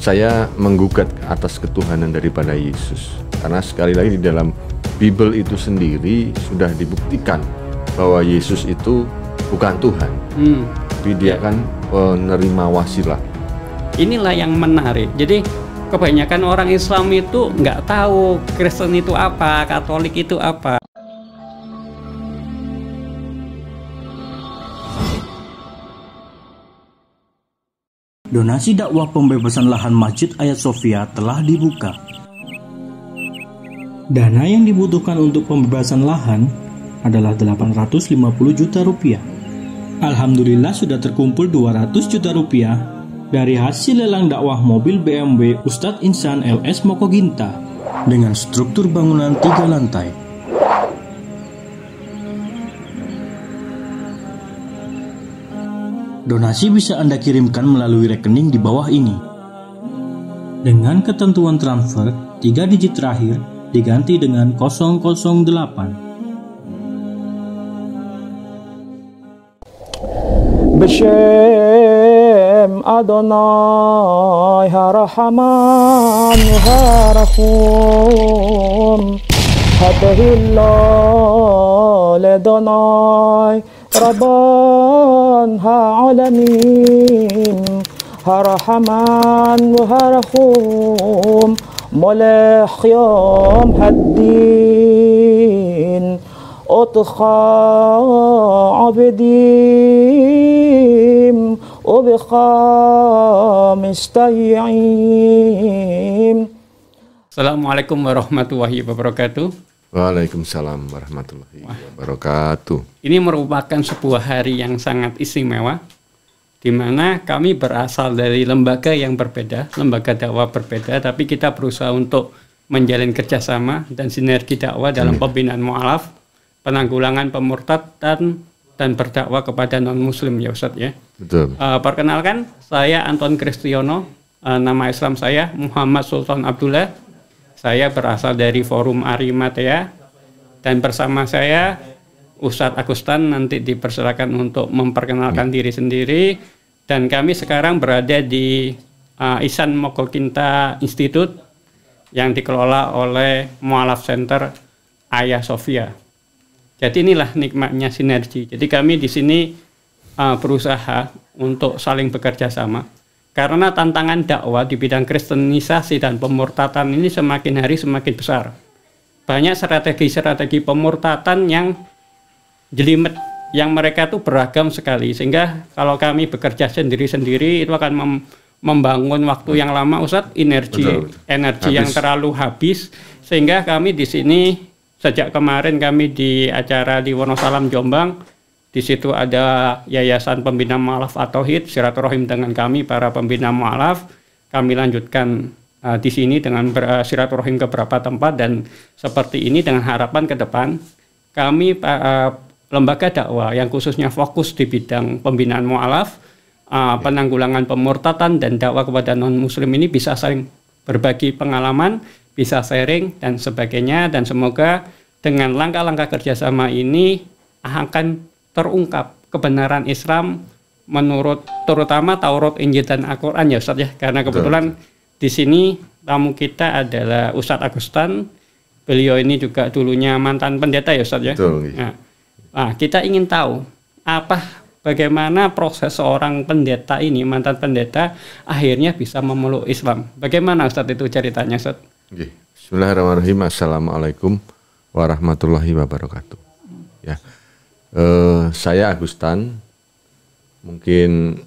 saya menggugat atas ketuhanan daripada Yesus. Karena sekali lagi di dalam Bible itu sendiri sudah dibuktikan bahwa Yesus itu bukan Tuhan. Hmm. Tapi dia ya. kan penerima wasilah. Inilah yang menarik. Jadi kebanyakan orang Islam itu nggak tahu Kristen itu apa, Katolik itu apa. Donasi dakwah pembebasan lahan Masjid Ayat Sofia telah dibuka. Dana yang dibutuhkan untuk pembebasan lahan adalah 850 juta rupiah. Alhamdulillah sudah terkumpul 200 juta rupiah dari hasil lelang dakwah mobil BMW Ustadz Insan LS Mokoginta dengan struktur bangunan tiga lantai Donasi bisa Anda kirimkan melalui rekening di bawah ini. Dengan ketentuan transfer, 3 digit terakhir diganti dengan 008. בשם אדוני הרחמן והרחום, התהילה לאדוני ربان ها علمين ها و ها رخوم ملاح يوم الدين أطخى عبديم وبقى مستيعيم السلام عليكم ورحمة الله وبركاته Waalaikumsalam warahmatullahi wabarakatuh. Ini merupakan sebuah hari yang sangat istimewa di mana kami berasal dari lembaga yang berbeda, lembaga dakwah berbeda, tapi kita berusaha untuk menjalin kerjasama dan sinergi dakwah dalam hmm. pembinaan mualaf, penanggulangan pemurtad dan dan berdakwah kepada non muslim ya Ustaz ya. Betul. Uh, perkenalkan saya Anton Kristiono, uh, nama Islam saya Muhammad Sultan Abdullah saya berasal dari forum ya. dan bersama saya Ustadz Agustan nanti dipersilakan untuk memperkenalkan ya. diri sendiri dan kami sekarang berada di uh, Isan Mokokinta Institute yang dikelola oleh Mualaf Center Ayah Sofia. Jadi inilah nikmatnya sinergi. Jadi kami di sini uh, berusaha untuk saling bekerja sama karena tantangan dakwah di bidang kristenisasi dan pemurtatan ini semakin hari semakin besar. Banyak strategi-strategi pemurtatan yang jelimet yang mereka tuh beragam sekali sehingga kalau kami bekerja sendiri-sendiri itu akan mem membangun waktu yang lama Ustadz energi betul. energi habis. yang terlalu habis sehingga kami di sini sejak kemarin kami di acara di Wonosalam Jombang di situ ada Yayasan Pembina Mu'alaf atau HIT, silaturahim dengan kami para pembina mu'alaf. Kami lanjutkan uh, di sini dengan ber, uh, silaturahim ke beberapa tempat dan seperti ini dengan harapan ke depan kami uh, uh lembaga dakwah yang khususnya fokus di bidang pembinaan mu'alaf, uh, ya. penanggulangan pemurtatan dan dakwah kepada non-muslim ini bisa saling berbagi pengalaman, bisa sharing dan sebagainya dan semoga dengan langkah-langkah kerjasama ini akan terungkap kebenaran Islam menurut terutama Taurat, Injil dan Al-Qur'an ya Ustaz ya. Karena kebetulan di sini tamu kita adalah Ustaz Agustan. Beliau ini juga dulunya mantan pendeta ya Ustaz ya. Betul. Iya. Nah, nah, kita ingin tahu apa bagaimana proses seorang pendeta ini mantan pendeta akhirnya bisa memeluk Islam. Bagaimana Ustaz itu ceritanya Ustaz? Bismillahirrahmanirrahim. Assalamualaikum warahmatullahi wabarakatuh. Ya Uh, saya Agustan. Mungkin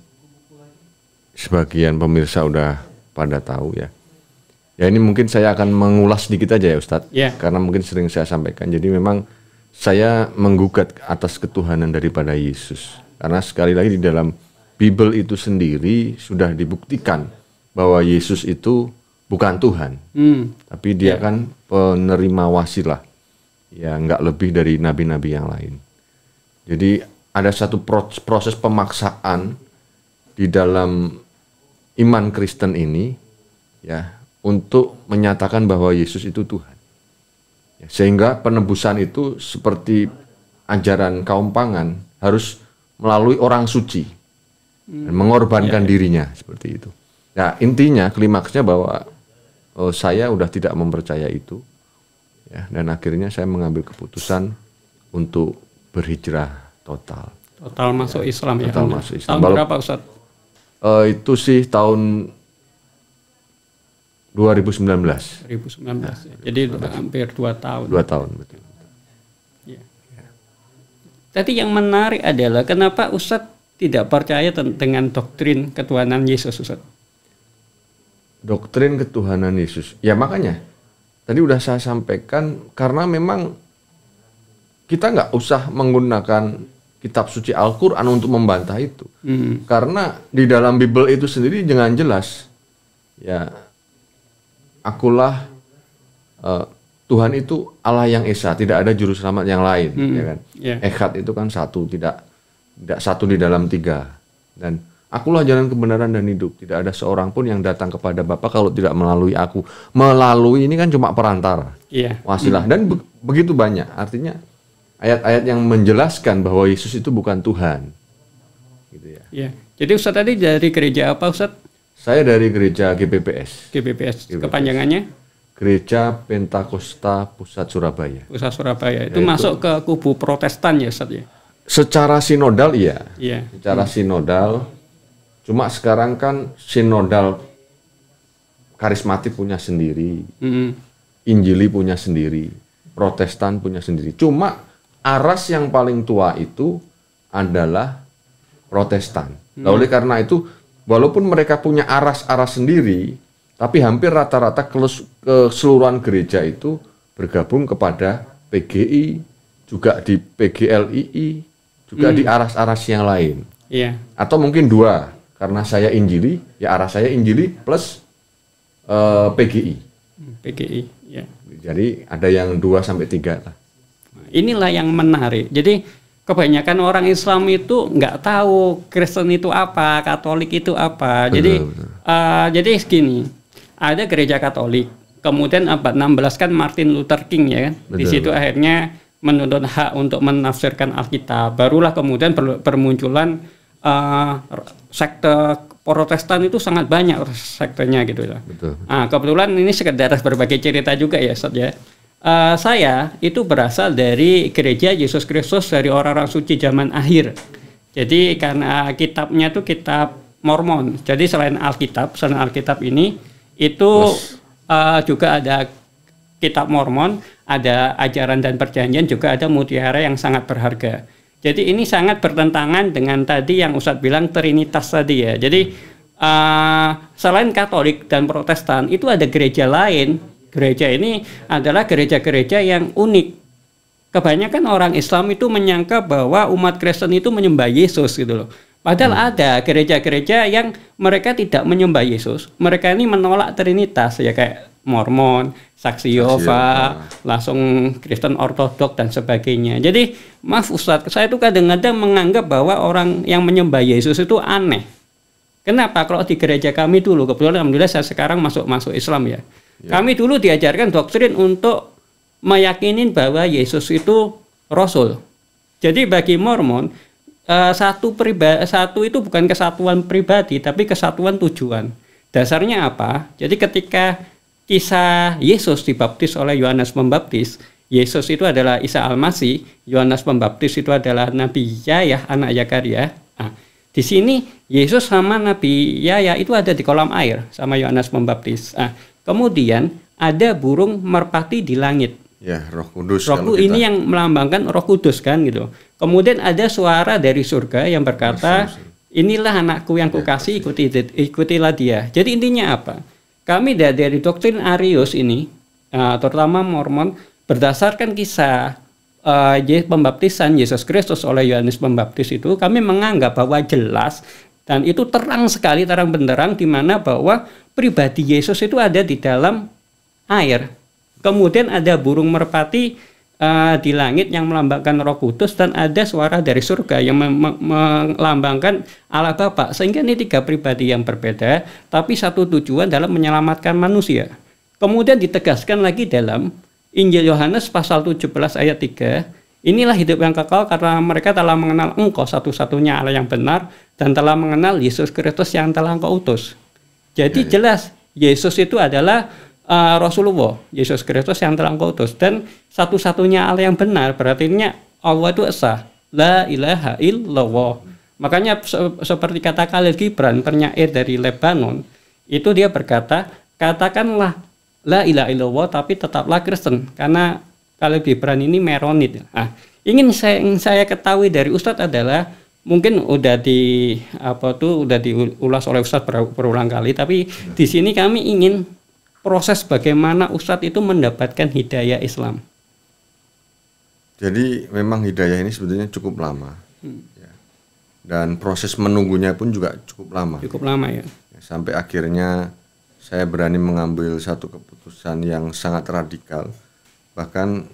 sebagian pemirsa udah pada tahu ya. Ya ini mungkin saya akan mengulas sedikit aja ya Ustadz. Yeah. Karena mungkin sering saya sampaikan. Jadi memang saya menggugat atas ketuhanan daripada Yesus. Karena sekali lagi di dalam Bible itu sendiri sudah dibuktikan bahwa Yesus itu bukan Tuhan. mm. Tapi dia yeah. kan penerima wasilah. Ya nggak lebih dari nabi-nabi yang lain. Jadi ada satu proses pemaksaan di dalam iman Kristen ini ya untuk menyatakan bahwa Yesus itu Tuhan. Ya, sehingga penebusan itu seperti ajaran kaum pangan harus melalui orang suci dan hmm. mengorbankan ya, ya. dirinya seperti itu. Nah, intinya klimaksnya bahwa oh, saya udah tidak mempercaya itu ya dan akhirnya saya mengambil keputusan untuk berhijrah total. Total ya, masuk ya, Islam total ya. Total masuk Islam. Tahun berapa Ustaz? Uh, itu sih tahun 2019. 2019. Ya, ya. Jadi 2019. hampir dua tahun. Dua tahun betul. Ya. tapi Tadi yang menarik adalah kenapa Ustadz tidak percaya dengan doktrin ketuhanan Yesus Ustadz? Doktrin ketuhanan Yesus. Ya makanya tadi udah saya sampaikan karena memang kita nggak usah menggunakan kitab suci Al-Quran untuk membantah itu. Hmm. Karena di dalam Bible itu sendiri dengan jelas, ya, akulah uh, Tuhan itu Allah yang Esa, tidak ada juru selamat yang lain, hmm. ya kan? Yeah. Echad itu kan satu, tidak tidak satu di dalam tiga. Dan akulah jalan kebenaran dan hidup, tidak ada seorang pun yang datang kepada Bapa kalau tidak melalui aku. Melalui ini kan cuma perantara, yeah. wasilah, hmm. dan be begitu banyak. Artinya ayat-ayat yang menjelaskan bahwa Yesus itu bukan Tuhan. Gitu ya. ya. Jadi Ustadz tadi dari gereja apa Ustadz? Saya dari gereja GBPS. GBPS, GBPS. kepanjangannya? Gereja Pentakosta Pusat Surabaya. Pusat Surabaya itu Yaitu, masuk ke kubu Protestan ya Ustaz ya? Secara sinodal iya. Iya. Secara hmm. sinodal. Cuma sekarang kan sinodal karismatik punya sendiri. -hmm. Injili punya sendiri. Protestan punya sendiri. Cuma aras yang paling tua itu adalah Protestan. Hmm. oleh karena itu, walaupun mereka punya aras-aras sendiri, tapi hampir rata-rata keseluruhan gereja itu bergabung kepada PGI, juga di PGLII, juga hmm. di aras-aras yang lain. Iya. Atau mungkin dua, karena saya Injili, ya arah saya Injili plus uh, eh, PGI. Hmm, PGI, ya. Jadi ada yang dua sampai tiga lah. Inilah yang menarik. Jadi kebanyakan orang Islam itu nggak tahu Kristen itu apa, Katolik itu apa. Benar, jadi benar. Uh, jadi segini, ada gereja Katolik. Kemudian abad 16 kan Martin Luther King ya kan. Di situ akhirnya menuntut hak untuk menafsirkan Alkitab. Barulah kemudian permunculan uh, eh, sekte Protestan itu sangat banyak sektenya gitu ya. Betul. Nah, kebetulan ini sekedar berbagai cerita juga ya, Sat, ya uh, saya itu berasal dari gereja Yesus Kristus dari orang-orang suci zaman akhir. Jadi karena kitabnya itu kitab Mormon. Jadi selain Alkitab, selain Alkitab ini itu uh, juga ada kitab Mormon, ada ajaran dan perjanjian, juga ada mutiara yang sangat berharga. Jadi ini sangat bertentangan dengan tadi yang Ustadz bilang Trinitas tadi ya. Jadi uh, selain Katolik dan Protestan itu ada gereja lain gereja ini adalah gereja-gereja yang unik. Kebanyakan orang Islam itu menyangka bahwa umat Kristen itu menyembah Yesus gitu loh. Padahal hmm. ada gereja-gereja yang mereka tidak menyembah Yesus. Mereka ini menolak Trinitas ya kayak Mormon, Saksi Yehova, langsung Kristen Ortodok dan sebagainya. Jadi maaf Ustadz, saya itu kadang-kadang menganggap bahwa orang yang menyembah Yesus itu aneh. Kenapa? Kalau di gereja kami dulu, kebetulan Alhamdulillah saya sekarang masuk-masuk Islam ya. Ya. Kami dulu diajarkan doktrin untuk meyakini bahwa Yesus itu rasul. Jadi bagi Mormon eh, satu priba satu itu bukan kesatuan pribadi tapi kesatuan tujuan. Dasarnya apa? Jadi ketika kisah Yesus dibaptis oleh Yohanes Pembaptis, Yesus itu adalah Isa Almasih, Yohanes Pembaptis itu adalah Nabi Yahya, anak Yakaria. Nah, di sini Yesus sama Nabi Yahya itu ada di kolam air sama Yohanes Pembaptis. Nah, Kemudian ada burung merpati di langit. Ya, Roh Kudus. Roh kita... ini yang melambangkan Roh Kudus kan gitu. Kemudian ada suara dari surga yang berkata, "Inilah anakku yang ya, kukasih, ikuti ikutilah dia." Jadi intinya apa? Kami dari doktrin Arius ini, eh, terutama Mormon, berdasarkan kisah eh, pembaptisan Yesus Kristus oleh Yohanes Pembaptis itu, kami menganggap bahwa jelas dan itu terang sekali, terang benderang di mana bahwa pribadi Yesus itu ada di dalam air. Kemudian ada burung merpati uh, di langit yang melambangkan Roh Kudus dan ada suara dari surga yang melambangkan Allah Bapa. Sehingga ini tiga pribadi yang berbeda, tapi satu tujuan dalam menyelamatkan manusia. Kemudian ditegaskan lagi dalam Injil Yohanes pasal 17 ayat 3, Inilah hidup yang kekal karena mereka telah mengenal engkau satu-satunya Allah yang benar dan telah mengenal Yesus Kristus yang telah engkau utus. Jadi ya, ya. jelas Yesus itu adalah uh, Rasulullah, Yesus Kristus yang telah engkau utus dan satu-satunya Allah yang benar berarti Allah itu esa, la ilaha illallah. Makanya se seperti kata Khalil Gibran penyair dari Lebanon itu dia berkata, katakanlah la ilaha illallah tapi tetaplah Kristen karena Khalil Gibran ini Meronit. Ah, ingin saya, yang saya ketahui dari Ustadz adalah mungkin udah di apa tuh udah diulas oleh Ustadz ber, berulang kali tapi ya. di sini kami ingin proses bagaimana Ustadz itu mendapatkan hidayah Islam jadi memang hidayah ini sebetulnya cukup lama hmm. ya. dan proses menunggunya pun juga cukup lama cukup lama ya, ya sampai akhirnya saya berani mengambil satu keputusan yang sangat radikal bahkan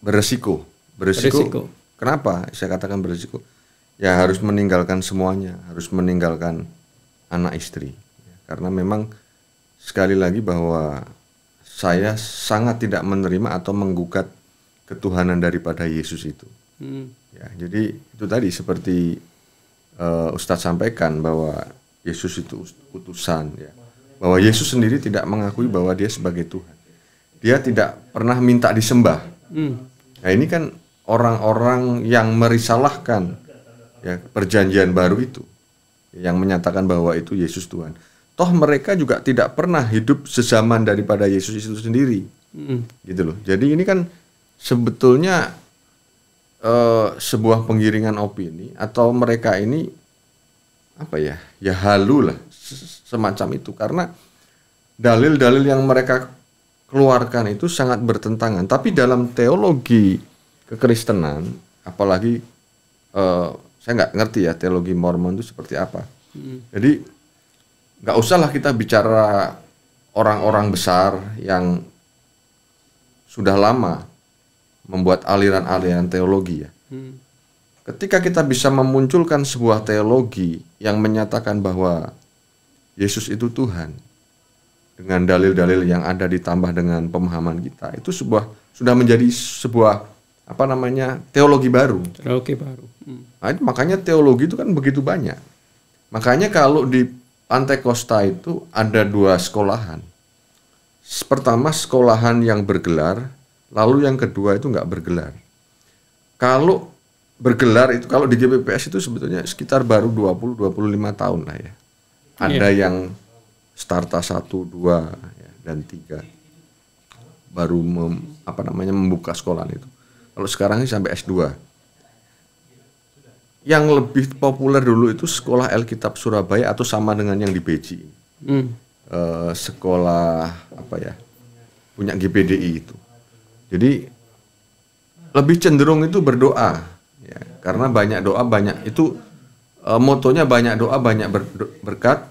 beresiko beresiko, beresiko Kenapa saya katakan berisiko? Ya harus meninggalkan semuanya, harus meninggalkan anak istri. Karena memang sekali lagi bahwa saya sangat tidak menerima atau menggugat ketuhanan daripada Yesus itu. Hmm. Ya, jadi itu tadi seperti uh, Ustadz sampaikan bahwa Yesus itu utusan ya. Bahwa Yesus sendiri tidak mengakui bahwa dia sebagai Tuhan. Dia tidak pernah minta disembah. Hmm. Nah, ini kan orang-orang yang merisalahkan ya perjanjian baru itu yang menyatakan bahwa itu Yesus Tuhan. Toh mereka juga tidak pernah hidup sezaman daripada Yesus itu sendiri. Mm. Gitu loh. Jadi ini kan sebetulnya uh, sebuah penggiringan opini atau mereka ini apa ya? Ya halu lah semacam itu karena dalil-dalil yang mereka keluarkan itu sangat bertentangan. Tapi dalam teologi kekristenan apalagi uh, saya nggak ngerti ya teologi Mormon itu seperti apa hmm. jadi nggak usahlah kita bicara orang-orang besar yang sudah lama membuat aliran-aliran teologi ya hmm. ketika kita bisa memunculkan sebuah teologi yang menyatakan bahwa Yesus itu Tuhan dengan dalil-dalil yang ada ditambah dengan pemahaman kita itu sebuah sudah menjadi sebuah apa namanya teologi baru. Teologi baru. Hmm. Nah, makanya teologi itu kan begitu banyak. Makanya kalau di Pantai Costa itu ada dua sekolahan. Pertama sekolahan yang bergelar, lalu yang kedua itu nggak bergelar. Kalau bergelar itu kalau di GPPS itu sebetulnya sekitar baru 20-25 tahun lah ya. Ada yeah. yang starta satu dua ya, dan tiga baru mem, apa namanya membuka sekolahan itu. Kalau sekarang ini sampai S2. Yang lebih populer dulu itu sekolah Alkitab Surabaya atau sama dengan yang di Beji. Hmm. E, sekolah apa ya? Punya GPDI itu. Jadi lebih cenderung itu berdoa ya, karena banyak doa banyak itu e, motonya banyak doa banyak ber, berkat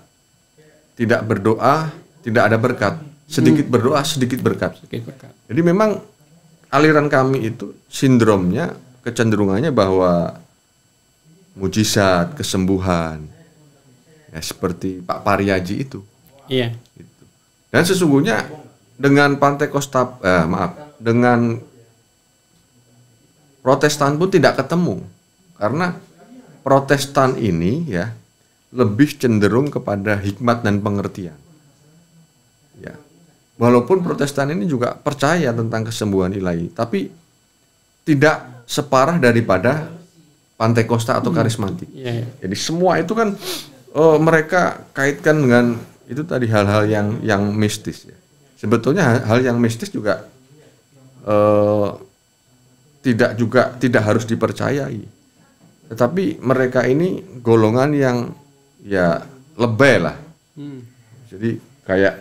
tidak berdoa tidak ada berkat sedikit hmm. berdoa sedikit berkat jadi memang aliran kami itu sindromnya kecenderungannya bahwa mujizat kesembuhan ya seperti Pak Pariaji itu. Iya. gitu. Dan sesungguhnya dengan Pantai Kosta eh, maaf dengan Protestan pun tidak ketemu karena Protestan ini ya lebih cenderung kepada hikmat dan pengertian walaupun Protestan ini juga percaya tentang kesembuhan ilahi, tapi tidak separah daripada Pantekosta atau hmm. karismatik. Yeah, yeah. Jadi semua itu kan oh, mereka kaitkan dengan itu tadi hal-hal yang yang mistis. Ya. Sebetulnya hal, hal yang mistis juga eh, tidak juga tidak harus dipercayai. Tetapi mereka ini golongan yang ya lebay lah. Hmm. Jadi kayak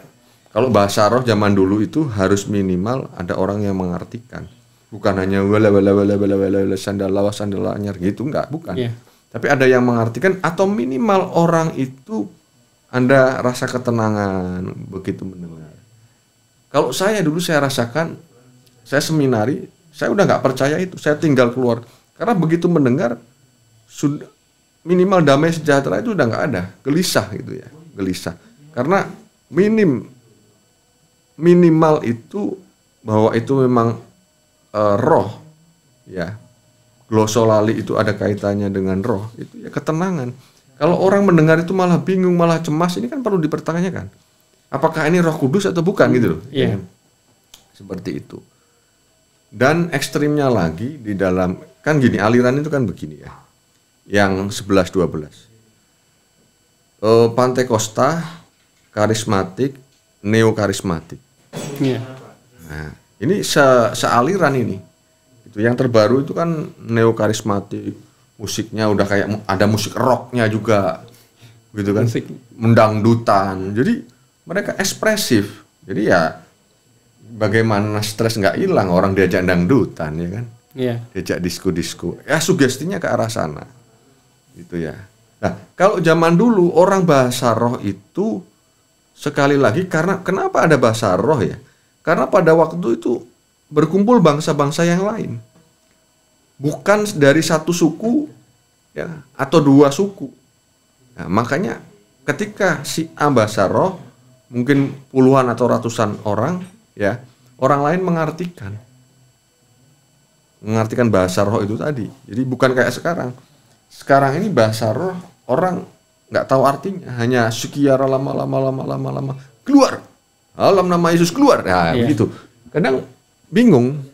kalau bahasa roh zaman dulu itu harus minimal ada orang yang mengartikan. Bukan hanya wala wala wala wala wala, wala wala sandala anyar gitu enggak, bukan. Yeah. Tapi ada yang mengartikan atau minimal orang itu Anda rasa ketenangan begitu mendengar. Kalau saya dulu saya rasakan saya seminari, saya udah nggak percaya itu, saya tinggal keluar. Karena begitu mendengar sudah minimal damai sejahtera itu udah nggak ada, gelisah gitu ya, gelisah. Karena minim minimal itu bahwa itu memang uh, roh ya glosolali itu ada kaitannya dengan roh itu ya ketenangan kalau orang mendengar itu malah bingung malah cemas ini kan perlu dipertanyakan apakah ini roh kudus atau bukan gitu loh yeah. ya. seperti itu dan ekstrimnya lagi di dalam kan gini aliran itu kan begini ya yang 11 12 e, Pantekosta karismatik neokarismatik Nah, ini se sealiran ini. Itu yang terbaru itu kan neokarismatik, musiknya udah kayak ada musik rocknya juga, gitu kan? Musik. Mendangdutan. Jadi mereka ekspresif. Jadi ya bagaimana stres nggak hilang orang diajak dangdutan ya kan? Iya. Diajak disku disku Ya sugestinya ke arah sana. Gitu ya. Nah, kalau zaman dulu orang bahasa roh itu Sekali lagi karena kenapa ada bahasa roh ya? Karena pada waktu itu berkumpul bangsa-bangsa yang lain. Bukan dari satu suku ya atau dua suku. Nah, makanya ketika si A bahasa roh mungkin puluhan atau ratusan orang ya, orang lain mengartikan mengartikan bahasa roh itu tadi. Jadi bukan kayak sekarang. Sekarang ini bahasa roh orang nggak tahu artinya hanya sukiara lama lama lama lama lama keluar alam nama Yesus keluar ya yeah. begitu kadang bingung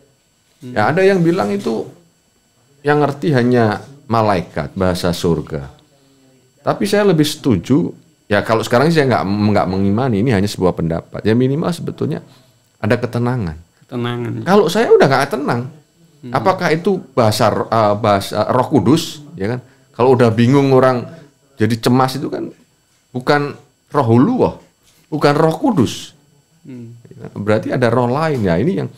hmm. ya ada yang bilang itu yang ngerti hanya malaikat bahasa surga tapi saya lebih setuju ya kalau sekarang saya nggak nggak mengimani ini hanya sebuah pendapat ya minimal sebetulnya ada ketenangan ketenangan kalau saya udah nggak tenang hmm. apakah itu bahasa uh, bahasa roh kudus ya kan kalau udah bingung orang jadi cemas itu kan bukan wah, bukan roh kudus. Hmm. Berarti ada roh lain ya. Ini yang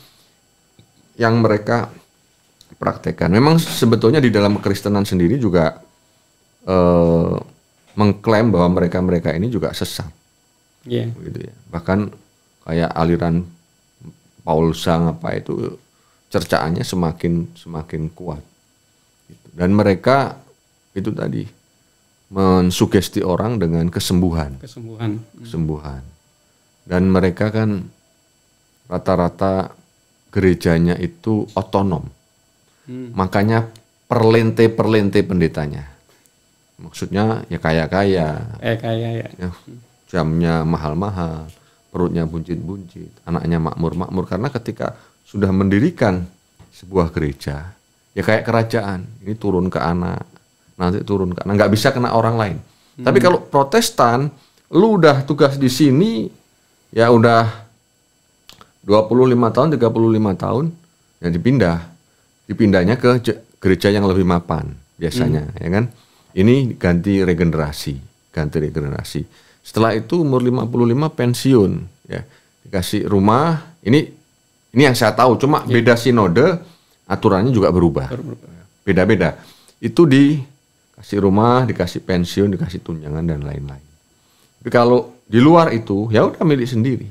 yang mereka praktekkan. Memang sebetulnya di dalam kekristenan sendiri juga eh, mengklaim bahwa mereka-mereka ini juga sesat. Yeah. Gitu ya. Bahkan kayak aliran Paul Sang apa itu cercaannya semakin semakin kuat. Gitu. Dan mereka itu tadi mensugesti orang dengan kesembuhan. Kesembuhan. Kesembuhan. Dan mereka kan rata-rata gerejanya itu otonom. Hmm. Makanya perlente-perlente pendetanya. Maksudnya ya kaya-kaya. Eh kaya ya. ya jamnya mahal-mahal, perutnya buncit-buncit, anaknya makmur-makmur karena ketika sudah mendirikan sebuah gereja ya kayak kerajaan, ini turun ke anak, nanti turun karena nggak bisa kena orang lain. Hmm. Tapi kalau Protestan, lu udah tugas di sini ya udah 25 tahun, 35 tahun yang dipindah. Dipindahnya ke gereja yang lebih mapan biasanya, hmm. ya kan? Ini ganti regenerasi, ganti regenerasi. Setelah itu umur 55 pensiun ya. Dikasih rumah, ini ini yang saya tahu cuma ya. beda sinode aturannya juga berubah. Beda-beda. Itu di kasih rumah, dikasih pensiun, dikasih tunjangan dan lain-lain. Tapi kalau di luar itu ya udah milik sendiri,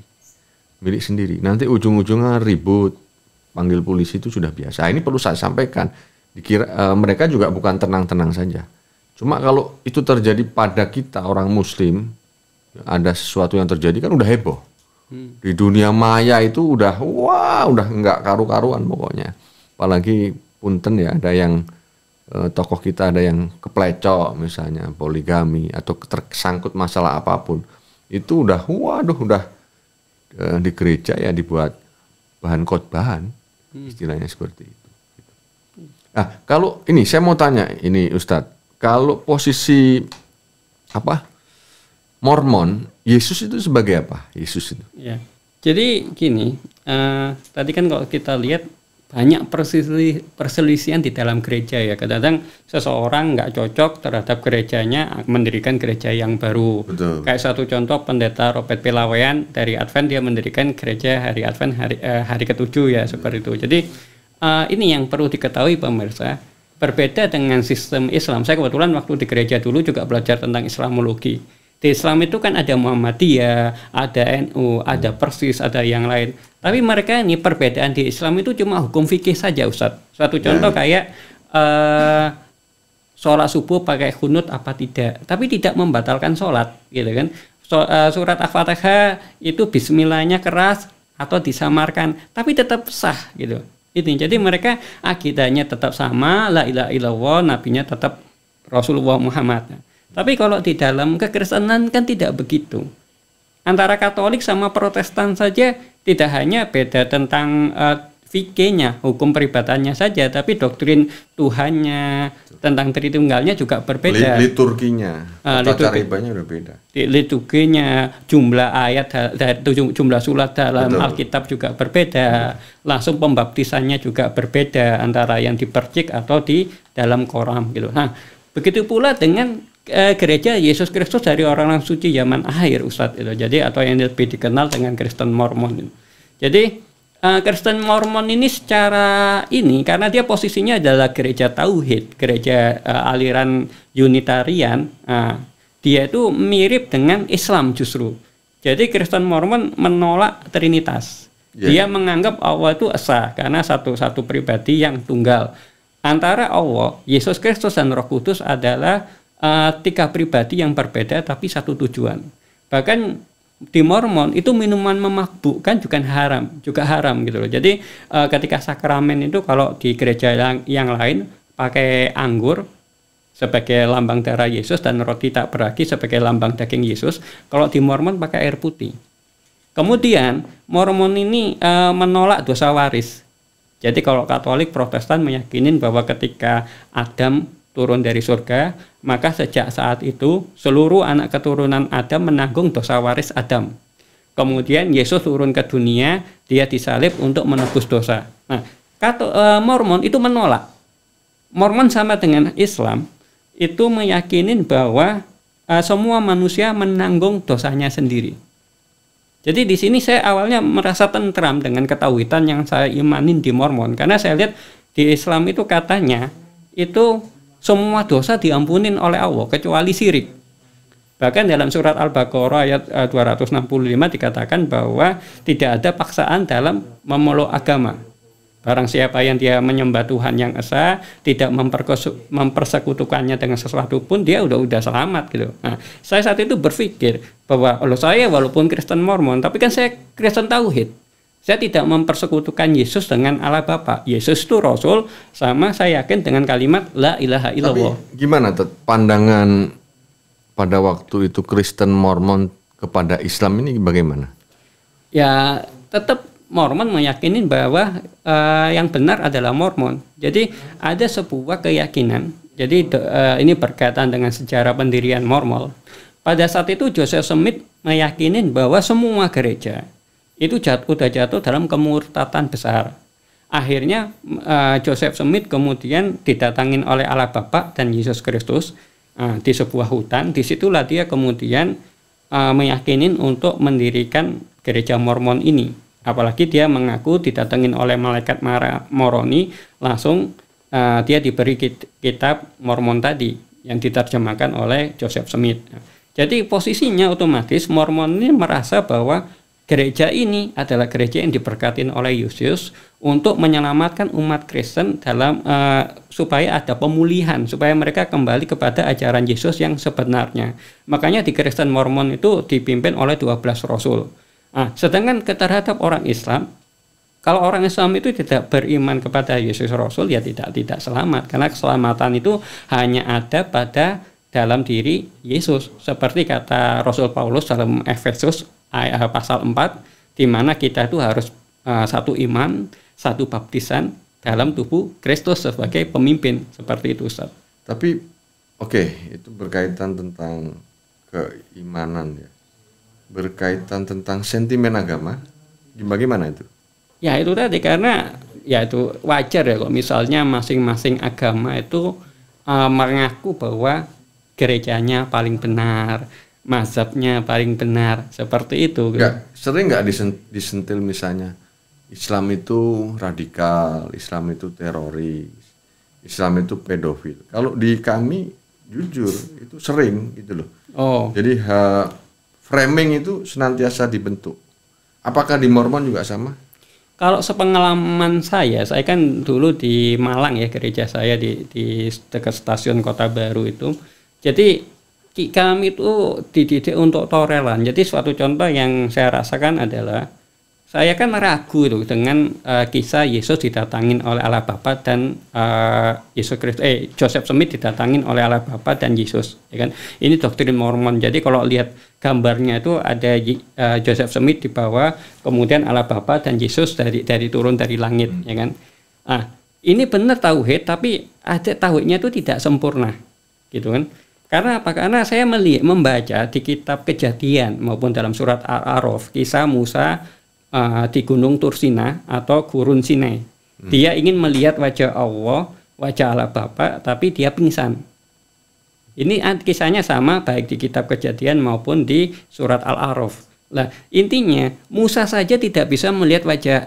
milik sendiri. Nanti ujung-ujungnya ribut, panggil polisi itu sudah biasa. Ini perlu saya sampaikan. Dikira e, mereka juga bukan tenang-tenang saja. Cuma kalau itu terjadi pada kita orang Muslim, ada sesuatu yang terjadi kan udah heboh. Hmm. Di dunia maya itu udah wah udah enggak karu-karuan pokoknya. Apalagi punten ya ada yang eh, tokoh kita ada yang keplecok misalnya poligami atau tersangkut masalah apapun itu udah waduh udah eh, di gereja ya dibuat bahan khotbahan hmm. istilahnya seperti itu. Nah kalau ini saya mau tanya ini Ustadz kalau posisi apa Mormon Yesus itu sebagai apa Yesus itu? Ya. Jadi gini, uh, tadi kan kalau kita lihat banyak perselisihan di dalam gereja ya. Kadang-kadang seseorang nggak cocok terhadap gerejanya mendirikan gereja yang baru. Betul. Kayak satu contoh pendeta Robert pelawean dari Advent dia mendirikan gereja hari Advent hari eh, hari ketujuh ya seperti itu. Jadi uh, ini yang perlu diketahui pemirsa. Berbeda dengan sistem Islam. Saya kebetulan waktu di gereja dulu juga belajar tentang Islamologi di Islam itu kan ada Muhammadiyah, ada NU, ada hmm. Persis, ada yang lain. Tapi mereka ini perbedaan di Islam itu cuma hukum fikih saja, Ustadz. Satu ya. contoh kayak uh, sholat subuh pakai kunut apa tidak, tapi tidak membatalkan sholat, gitu kan? So, uh, surat Al-Fatihah itu Bismillahnya keras atau disamarkan, tapi tetap sah, gitu. Itu. Jadi mereka akidahnya tetap sama, la ilaha illallah, nabinya tetap Rasulullah Muhammad. Tapi kalau di dalam kekristenan kan tidak begitu. Antara Katolik sama Protestan saja tidak hanya beda tentang uh, hukum peribatannya saja, tapi doktrin Tuhannya tentang Tritunggalnya juga berbeda. Liturginya, uh, liturgi, ibadahnya berbeda Liturginya, jumlah ayat, jumlah surat dalam Alkitab juga berbeda. Betul. Langsung pembaptisannya juga berbeda antara yang dipercik atau di dalam koram gitu. Nah, begitu pula dengan Eh, gereja Yesus Kristus dari orang-orang suci zaman akhir Ustadz itu. Jadi atau yang lebih dikenal dengan Kristen Mormon. Jadi eh, Kristen Mormon ini secara ini karena dia posisinya adalah gereja tauhid, gereja uh, aliran Unitarian, uh, dia itu mirip dengan Islam justru. Jadi Kristen Mormon menolak Trinitas. Yeah. Dia menganggap Allah itu esa karena satu-satu pribadi yang tunggal. Antara Allah, Yesus Kristus dan Roh Kudus adalah uh, eh, tiga pribadi yang berbeda tapi satu tujuan. Bahkan di Mormon itu minuman memabukkan juga haram, juga haram gitu loh. Jadi uh, ketika sakramen itu kalau di gereja yang, yang lain pakai anggur sebagai lambang darah Yesus dan roti tak beragi sebagai lambang daging Yesus. Kalau di Mormon pakai air putih. Kemudian Mormon ini e, menolak dosa waris. Jadi kalau Katolik Protestan meyakini bahwa ketika Adam turun dari surga, maka sejak saat itu seluruh anak keturunan Adam menanggung dosa waris Adam. Kemudian Yesus turun ke dunia, dia disalib untuk menebus dosa. Nah, kata e, Mormon itu menolak. Mormon sama dengan Islam itu meyakini bahwa e, semua manusia menanggung dosanya sendiri. Jadi di sini saya awalnya merasa tentram dengan ketahuitan yang saya imanin di Mormon karena saya lihat di Islam itu katanya itu semua dosa diampunin oleh Allah kecuali sirik. Bahkan dalam surat Al-Baqarah ayat 265 eh, dikatakan bahwa tidak ada paksaan dalam memeluk agama. Barang siapa yang dia menyembah Tuhan yang esa, tidak mempersekutukannya dengan sesuatu pun, dia udah udah selamat gitu. Nah, saya saat itu berpikir bahwa kalau saya walaupun Kristen Mormon, tapi kan saya Kristen Tauhid saya tidak mempersekutukan Yesus dengan Allah Bapa. Yesus itu Rasul, sama saya yakin dengan kalimat La ilaha illallah. Tapi gimana tuh pandangan pada waktu itu Kristen Mormon kepada Islam ini bagaimana? Ya tetap Mormon meyakini bahwa uh, yang benar adalah Mormon. Jadi ada sebuah keyakinan. Jadi uh, ini berkaitan dengan sejarah pendirian Mormon. Pada saat itu Joseph Smith meyakini bahwa semua gereja itu jatuh udah jatuh dalam kemurtatan besar. Akhirnya uh, Joseph Smith kemudian didatangin oleh Allah Bapa dan Yesus Kristus uh, di sebuah hutan. Disitulah dia kemudian uh, meyakinin untuk mendirikan gereja Mormon ini. Apalagi dia mengaku didatangin oleh malaikat Mara, Moroni, langsung uh, dia diberi kitab Mormon tadi yang diterjemahkan oleh Joseph Smith. Jadi posisinya otomatis Mormon ini merasa bahwa gereja ini adalah gereja yang diberkatin oleh Yesus untuk menyelamatkan umat Kristen dalam uh, supaya ada pemulihan, supaya mereka kembali kepada ajaran Yesus yang sebenarnya. Makanya di Kristen Mormon itu dipimpin oleh 12 rasul. Nah, sedangkan terhadap orang Islam, kalau orang Islam itu tidak beriman kepada Yesus Rasul ya tidak tidak selamat karena keselamatan itu hanya ada pada dalam diri Yesus seperti kata Rasul Paulus dalam Efesus Eh, pasal 4 di mana kita itu harus uh, satu iman, satu baptisan dalam tubuh Kristus sebagai pemimpin seperti itu Ustaz. Tapi oke, okay, itu berkaitan tentang keimanan ya. Berkaitan tentang sentimen agama, bagaimana itu? Ya itu tadi karena ya itu wajar ya kalau misalnya masing-masing agama itu uh, mengaku bahwa gerejanya paling benar, mazhabnya paling benar seperti itu gak, sering nggak disentil misalnya Islam itu radikal Islam itu teroris Islam itu pedofil kalau di kami jujur itu sering gitu loh oh jadi ha, framing itu senantiasa dibentuk apakah di Mormon juga sama kalau sepengalaman saya, saya kan dulu di Malang ya gereja saya di, di dekat stasiun Kota Baru itu. Jadi kami itu dididik untuk torelan. Jadi suatu contoh yang saya rasakan adalah saya kan ragu itu dengan uh, kisah Yesus didatangin oleh Allah Bapa dan uh, Yesus Kristus eh Joseph Smith didatangin oleh Allah Bapa dan Yesus ya kan ini doktrin Mormon jadi kalau lihat gambarnya itu ada uh, Joseph Smith di bawah kemudian Allah Bapa dan Yesus dari dari turun dari langit hmm. ya kan ah ini benar tauhid tapi ada tauhidnya itu tidak sempurna gitu kan karena apa? Karena saya melihat, membaca di kitab kejadian maupun dalam surat al araf kisah Musa uh, di Gunung Tursina atau Gurun Sinai. Hmm. Dia ingin melihat wajah Allah, wajah Allah Bapa, tapi dia pingsan. Ini kisahnya sama baik di kitab kejadian maupun di surat Al-Araf. Nah, intinya Musa saja tidak bisa melihat wajah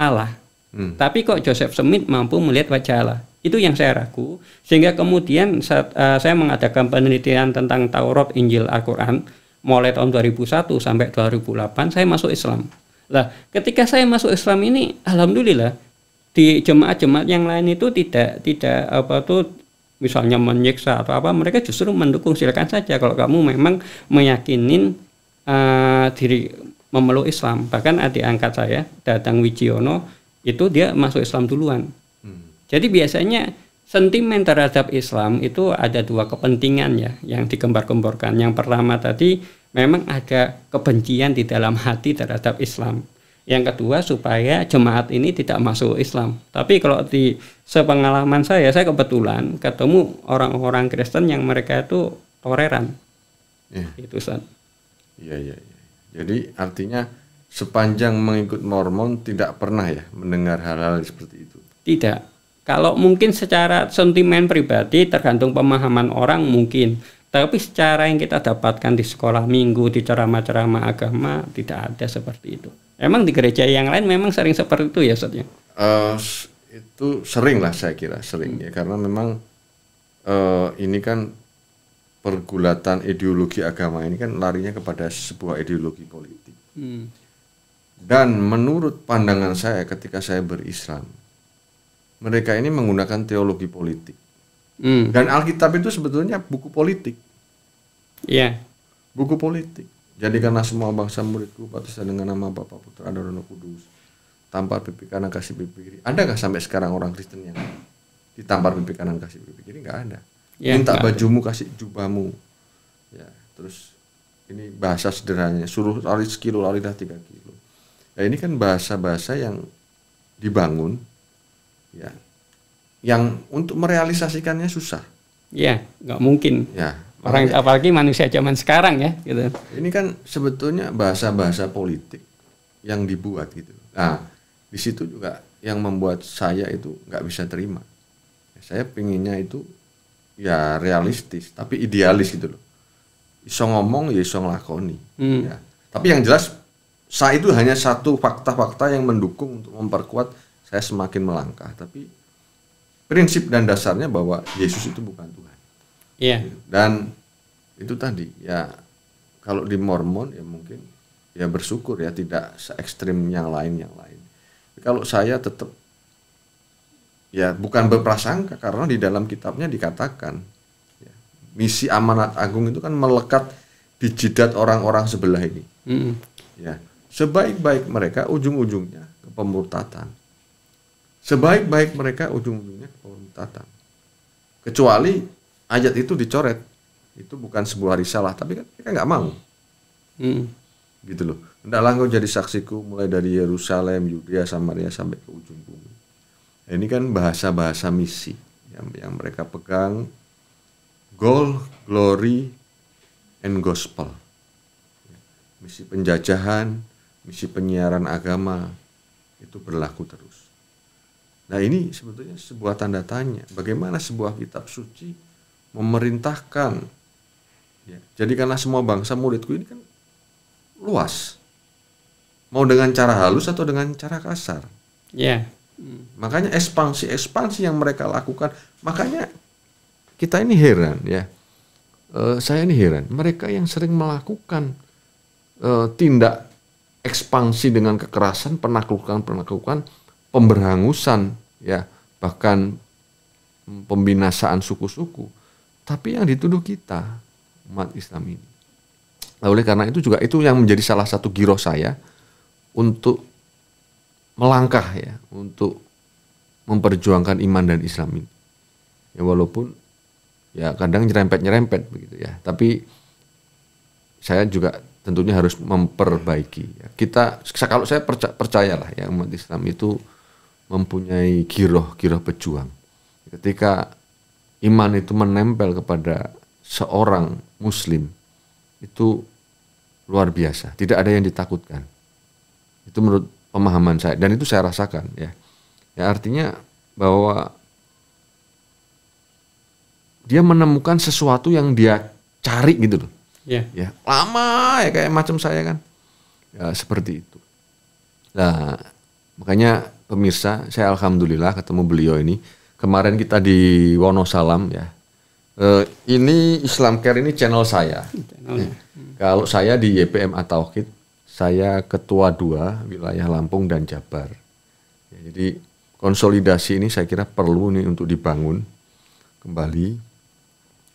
Allah. Hmm. Tapi kok Joseph Smith mampu melihat wajah Allah. Itu yang saya ragu sehingga kemudian saat, uh, saya mengadakan penelitian tentang Taurat, Injil, Al-Qur'an mulai tahun 2001 sampai 2008 saya masuk Islam. Lah, ketika saya masuk Islam ini alhamdulillah di jemaat-jemaat yang lain itu tidak tidak apa tuh misalnya menyiksa atau apa mereka justru mendukung silakan saja kalau kamu memang meyakinin uh, diri memeluk Islam bahkan adik angkat saya datang Wijiono itu dia masuk Islam duluan jadi biasanya sentimen terhadap Islam itu ada dua kepentingan ya yang dikembar-kemborkan. Yang pertama tadi memang ada kebencian di dalam hati terhadap Islam. Yang kedua supaya jemaat ini tidak masuk Islam. Tapi kalau di sepengalaman saya, saya kebetulan ketemu orang-orang Kristen yang mereka itu toleran. Ya. Itu Ustaz. Iya, iya, iya. Jadi artinya sepanjang mengikut Mormon tidak pernah ya mendengar hal-hal seperti itu. Tidak kalau mungkin secara sentimen pribadi tergantung pemahaman orang mungkin, tapi secara yang kita dapatkan di sekolah minggu, di ceramah-ceramah agama tidak ada seperti itu. Emang di gereja yang lain memang sering seperti itu ya, Ustaz? Uh, itu sering lah saya kira, sering ya karena memang uh, ini kan pergulatan ideologi agama ini kan larinya kepada sebuah ideologi politik. Hmm. Dan menurut pandangan saya ketika saya berislam, mereka ini menggunakan teologi politik. Hmm. Dan Alkitab itu sebetulnya buku politik. Iya. Yeah. Buku politik. Jadi karena semua bangsa muridku baptisan dengan nama Bapa Putra dan Roh Kudus. Tampar pipi kanan kasih pipi kiri. Ada nggak sampai sekarang orang Kristen yang ditampar pipi kanan kasih pipi kiri? Nggak ada. Yeah, Minta bajumu ada. kasih jubahmu. Ya, terus ini bahasa sederhananya suruh lari sekilo lari dah tiga kilo. Ya ini kan bahasa-bahasa yang dibangun ya yang untuk merealisasikannya susah ya nggak mungkin ya orang makanya, apalagi manusia zaman sekarang ya gitu ini kan sebetulnya bahasa bahasa politik yang dibuat gitu nah di situ juga yang membuat saya itu nggak bisa terima saya pinginnya itu ya realistis tapi idealis gitu loh iso ngomong ya iso ngelakoni hmm. ya tapi yang jelas saya itu hanya satu fakta-fakta yang mendukung untuk memperkuat saya semakin melangkah tapi prinsip dan dasarnya bahwa Yesus itu bukan Tuhan. Iya. Yeah. Dan itu tadi ya kalau di Mormon ya mungkin ya bersyukur ya tidak se ekstrim yang lain yang lain. Tapi kalau saya tetap ya bukan berprasangka karena di dalam kitabnya dikatakan ya, misi amanat agung itu kan melekat di jidat orang-orang sebelah ini. Mm Ya sebaik-baik mereka ujung-ujungnya ke pemurtatan Sebaik-baik mereka ujung-ujungnya orang tatan, Kecuali ayat itu dicoret. Itu bukan sebuah risalah, tapi kan mereka nggak mau. Hmm. Gitu loh. Hendaklah engkau jadi saksiku mulai dari Yerusalem, Yudea, Samaria sampai ke ujung bumi. Nah, ini kan bahasa-bahasa misi yang, yang mereka pegang goal, glory, and gospel. Misi penjajahan, misi penyiaran agama itu berlaku terus. Nah ini sebetulnya sebuah tanda tanya. Bagaimana sebuah kitab suci memerintahkan. Ya, jadikanlah semua bangsa muridku ini kan luas. Mau dengan cara halus atau dengan cara kasar. Ya. Yeah. Hmm. Makanya ekspansi-ekspansi yang mereka lakukan. Makanya kita ini heran ya. E, saya ini heran. Mereka yang sering melakukan e, tindak ekspansi dengan kekerasan, penaklukan-penaklukan pemberhangusan ya bahkan pembinasaan suku-suku tapi yang dituduh kita umat Islam ini nah, oleh karena itu juga itu yang menjadi salah satu giro saya untuk melangkah ya untuk memperjuangkan iman dan Islam ini ya walaupun ya kadang nyerempet-nyerempet begitu ya tapi saya juga tentunya harus memperbaiki ya. kita kalau saya percaya, percayalah ya umat Islam itu mempunyai giroh giroh pejuang. Ketika iman itu menempel kepada seorang muslim itu luar biasa, tidak ada yang ditakutkan. Itu menurut pemahaman saya dan itu saya rasakan ya. Ya artinya bahwa dia menemukan sesuatu yang dia cari gitu loh. Yeah. Ya, lama ya kayak macam saya kan. Ya seperti itu. Nah, makanya pemirsa, saya alhamdulillah ketemu beliau ini. Kemarin kita di Wonosalam ya. Uh, ini Islam Care ini channel saya. Hmm. Kalau saya di YPM atau Kit saya ketua dua wilayah Lampung dan Jabar. Ya, jadi konsolidasi ini saya kira perlu nih untuk dibangun kembali.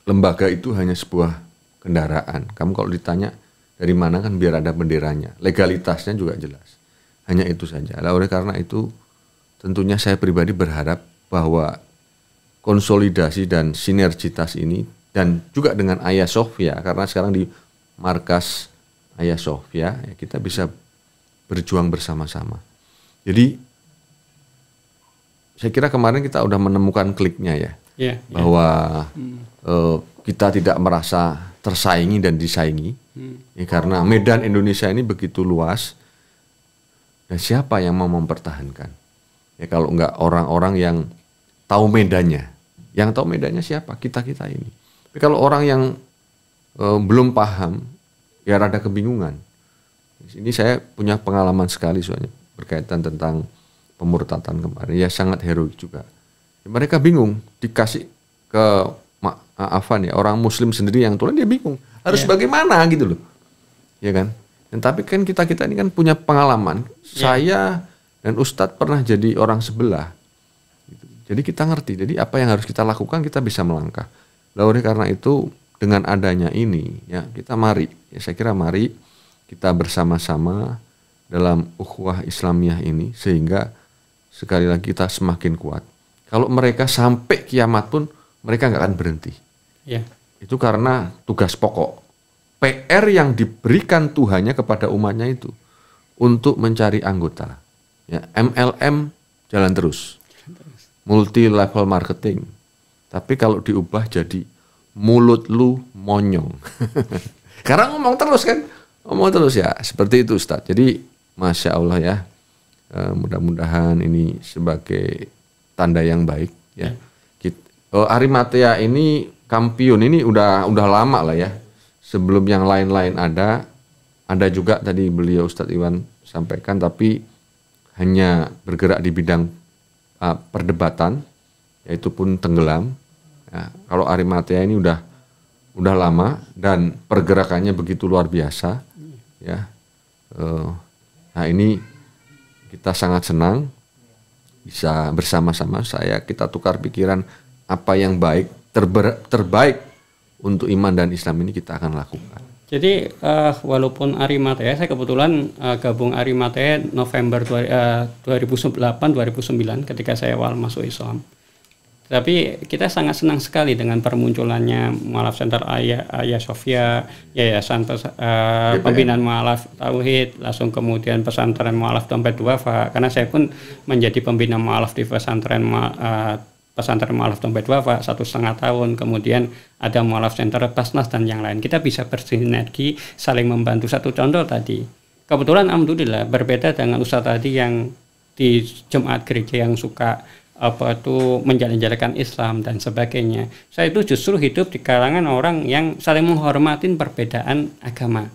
Lembaga itu hanya sebuah kendaraan. Kamu kalau ditanya dari mana kan biar ada benderanya. Legalitasnya juga jelas. Hanya itu saja. Nah, oleh karena itu tentunya saya pribadi berharap bahwa konsolidasi dan sinergitas ini dan juga dengan Ayah Sofia karena sekarang di markas Ayah Sofia ya kita bisa berjuang bersama-sama. Jadi saya kira kemarin kita sudah menemukan kliknya ya yeah, iya. bahwa yeah. Hmm. Uh, kita tidak merasa tersaingi dan disaingi hmm. ya, karena medan Indonesia ini begitu luas dan siapa yang mau mempertahankan Ya kalau enggak orang-orang yang tahu medannya. Yang tahu medannya siapa? Kita-kita ini. Tapi kalau orang yang e, belum paham, ya rada kebingungan. Ini saya punya pengalaman sekali soalnya berkaitan tentang pemurtatan kemarin. Ya sangat heroik juga. Ya, mereka bingung dikasih ke maafan ya orang Muslim sendiri yang tulen dia bingung harus yeah. bagaimana gitu loh, ya kan? Dan tapi kan kita kita ini kan punya pengalaman. Yeah. Saya dan Ustadz pernah jadi orang sebelah. Gitu. Jadi kita ngerti. Jadi apa yang harus kita lakukan kita bisa melangkah. lalu karena itu dengan adanya ini ya kita mari ya saya kira mari kita bersama-sama dalam ukhuwah Islamiyah ini sehingga sekali lagi kita semakin kuat. Kalau mereka sampai kiamat pun mereka nggak akan berhenti. Ya. Itu karena tugas pokok. PR yang diberikan Tuhannya kepada umatnya itu untuk mencari anggota Ya, MLM jalan terus. Jalan terus. Multi level marketing. Tapi kalau diubah jadi mulut lu monyong. Karena ngomong terus kan, ngomong terus ya. Seperti itu Ustaz. Jadi masya Allah ya. Eh, mudah-mudahan ini sebagai tanda yang baik ya. ya. Kita, oh, Arimatea ini kampion ini udah udah lama lah ya. Sebelum yang lain-lain ada, ada juga tadi beliau Ustadz Iwan sampaikan tapi hanya bergerak di bidang uh, perdebatan, yaitu pun tenggelam. Ya, kalau Arimatea ini udah udah lama dan pergerakannya begitu luar biasa, ya. Uh, nah ini kita sangat senang bisa bersama-sama saya kita tukar pikiran apa yang baik terber, terbaik untuk iman dan Islam ini kita akan lakukan. Jadi uh, walaupun ya, saya kebetulan uh, gabung Arimate November uh, eh, 2008-2009 ketika saya awal masuk Islam. Tapi kita sangat senang sekali dengan permunculannya Mualaf Center Ayah, Ayah Sofia, Yayasan uh, Pembinaan Mualaf Tauhid, langsung kemudian pesantren Mualaf Dompet Duafa, karena saya pun menjadi pembina Mualaf di pesantren uh, pesantren mualaf dompet wafa satu setengah tahun kemudian ada mualaf center basnas dan yang lain kita bisa bersinergi saling membantu satu contoh tadi kebetulan alhamdulillah berbeda dengan usaha tadi yang di jemaat gereja yang suka apa itu menjalankan Islam dan sebagainya. Saya itu justru hidup di kalangan orang yang saling menghormatin perbedaan agama.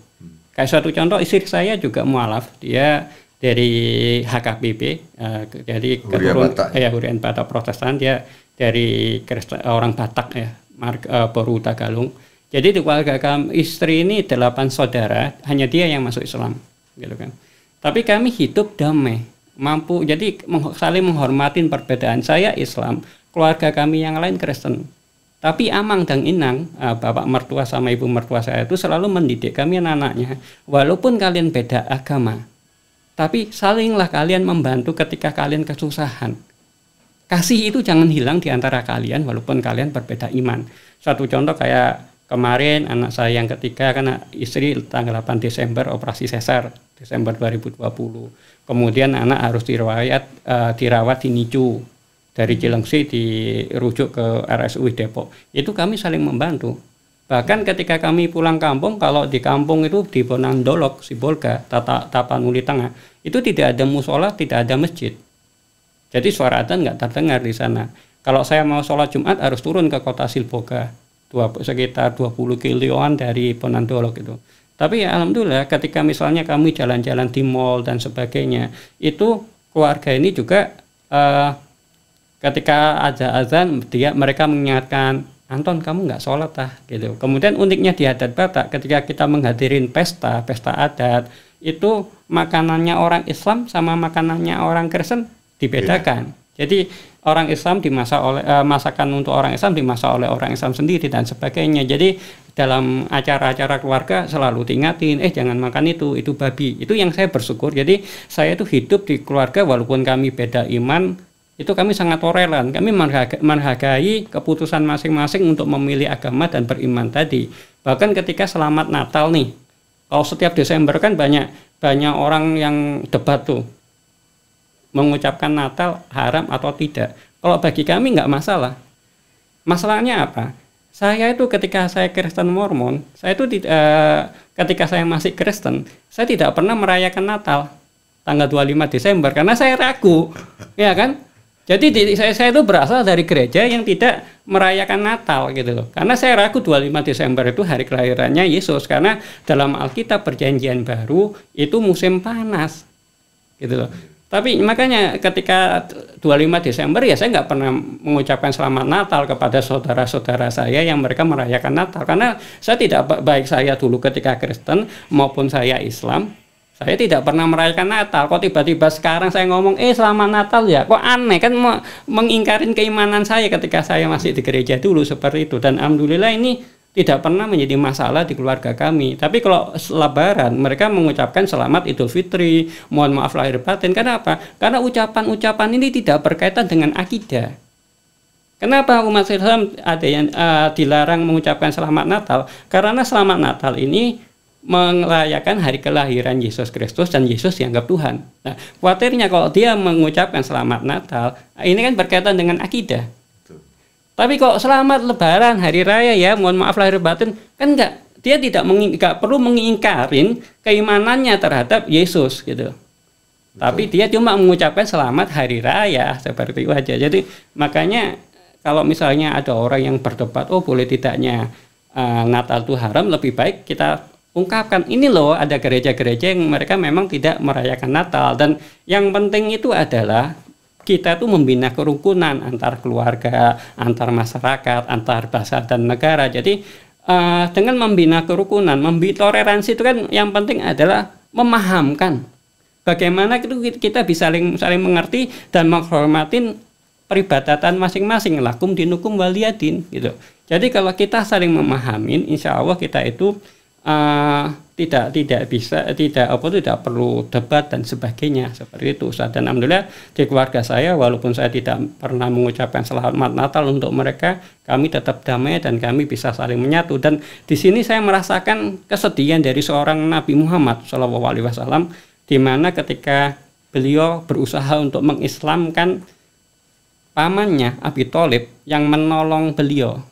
Kayak suatu contoh istri saya juga mualaf, dia dari HKBP uh, eh, dari Batak. ya Hurian Batak Protestan dia dari Kristen, orang Batak ya Mark uh, Boru Galung. jadi di keluarga kami istri ini delapan saudara hanya dia yang masuk Islam gitu kan tapi kami hidup damai mampu jadi saling menghormatin perbedaan saya Islam keluarga kami yang lain Kristen tapi Amang dan Inang, eh, bapak mertua sama ibu mertua saya itu selalu mendidik kami anak-anaknya. Walaupun kalian beda agama, tapi salinglah kalian membantu ketika kalian kesusahan. Kasih itu jangan hilang di antara kalian walaupun kalian berbeda iman. Satu contoh kayak kemarin anak saya yang ketiga karena istri tanggal 8 Desember operasi sesar Desember 2020. Kemudian anak harus dirawat uh, dirawat di NICU dari Cilengsi dirujuk ke RSUI Depok. Itu kami saling membantu Bahkan ketika kami pulang kampung, kalau di kampung itu di Bonandolok, Sibolga, Tata, Tapanuli Tengah, itu tidak ada musola, tidak ada masjid. Jadi suara adzan nggak terdengar di sana. Kalau saya mau sholat Jumat harus turun ke kota Silboga, sekitar 20 kiloan dari Bonandolok itu. Tapi ya alhamdulillah ketika misalnya kami jalan-jalan di mall dan sebagainya, itu keluarga ini juga uh, ketika ada azan dia mereka mengingatkan Anton kamu nggak sholat tah? gitu. Kemudian uniknya di adat Batak ketika kita menghadirin pesta, pesta adat itu makanannya orang Islam sama makanannya orang Kristen dibedakan. Yeah. Jadi orang Islam dimasak oleh eh, masakan untuk orang Islam dimasak oleh orang Islam sendiri dan sebagainya. Jadi dalam acara-acara keluarga selalu diingatin, eh jangan makan itu, itu babi. Itu yang saya bersyukur. Jadi saya itu hidup di keluarga walaupun kami beda iman, itu kami sangat toleran. Kami menghargai keputusan masing-masing untuk memilih agama dan beriman tadi. Bahkan ketika selamat Natal nih, kalau setiap Desember kan banyak banyak orang yang debat tuh mengucapkan Natal haram atau tidak. Kalau bagi kami nggak masalah. Masalahnya apa? Saya itu ketika saya Kristen Mormon, saya itu eh, ketika saya masih Kristen, saya tidak pernah merayakan Natal tanggal 25 Desember karena saya ragu, ya kan? Jadi di, saya, saya itu berasal dari gereja yang tidak merayakan Natal gitu loh. Karena saya ragu 25 Desember itu hari kelahirannya Yesus karena dalam Alkitab perjanjian baru itu musim panas gitu loh. Tapi makanya ketika 25 Desember ya saya nggak pernah mengucapkan selamat Natal kepada saudara-saudara saya yang mereka merayakan Natal karena saya tidak baik saya dulu ketika Kristen maupun saya Islam saya tidak pernah merayakan Natal kok tiba-tiba sekarang saya ngomong eh selamat Natal ya kok aneh kan mengingkarin keimanan saya ketika saya masih di gereja dulu seperti itu dan alhamdulillah ini tidak pernah menjadi masalah di keluarga kami tapi kalau lebaran mereka mengucapkan selamat Idul Fitri mohon maaf lahir batin karena apa karena ucapan-ucapan ini tidak berkaitan dengan akidah Kenapa umat Islam ada yang uh, dilarang mengucapkan selamat Natal? Karena selamat Natal ini merayakan hari kelahiran Yesus Kristus dan Yesus dianggap Tuhan. Nah, khawatirnya kalau dia mengucapkan selamat Natal, ini kan berkaitan dengan akidah. Tapi kok selamat Lebaran, hari raya ya, mohon maaf lahir batin, kan enggak dia tidak enggak perlu mengingkarin keimanannya terhadap Yesus gitu. Tapi dia cuma mengucapkan selamat hari raya seperti itu aja. Jadi makanya kalau misalnya ada orang yang berdebat, oh boleh tidaknya uh, Natal itu haram, lebih baik kita ungkapkan ini loh ada gereja-gereja yang mereka memang tidak merayakan Natal dan yang penting itu adalah kita tuh membina kerukunan antar keluarga, antar masyarakat, antar bahasa dan negara. Jadi uh, dengan membina kerukunan, membina toleransi itu kan yang penting adalah memahamkan bagaimana itu kita bisa saling saling mengerti dan menghormatin peribadatan masing-masing lakum dinukum waliyadin gitu. Jadi kalau kita saling memahamin, insya Allah kita itu uh, tidak tidak bisa eh, tidak apa tidak perlu debat dan sebagainya seperti itu Ustaz. dan alhamdulillah di keluarga saya walaupun saya tidak pernah mengucapkan selamat Natal untuk mereka kami tetap damai dan kami bisa saling menyatu dan di sini saya merasakan kesedihan dari seorang Nabi Muhammad Shallallahu Alaihi Wasallam di mana ketika beliau berusaha untuk mengislamkan pamannya Abi Tholib yang menolong beliau